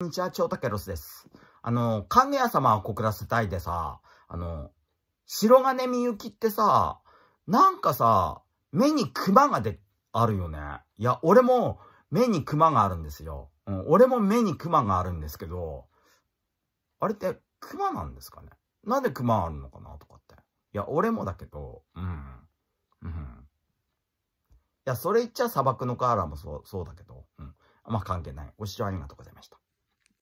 こんにちは、超竹ロスです。あの、かぐや様を告らせたいでさ、あの、白金みゆきってさ、なんかさ、目にクマがで、あるよね。いや、俺も目にクマがあるんですよ。うん、俺も目にクマがあるんですけど、あれってクマなんですかねなんでクマあるのかなとかって。いや、俺もだけど、うん。うん。いや、それ言っちゃ砂漠のカーラーもそう、そうだけど、うん。まあ、関係ない。ご視聴ありがとうございました。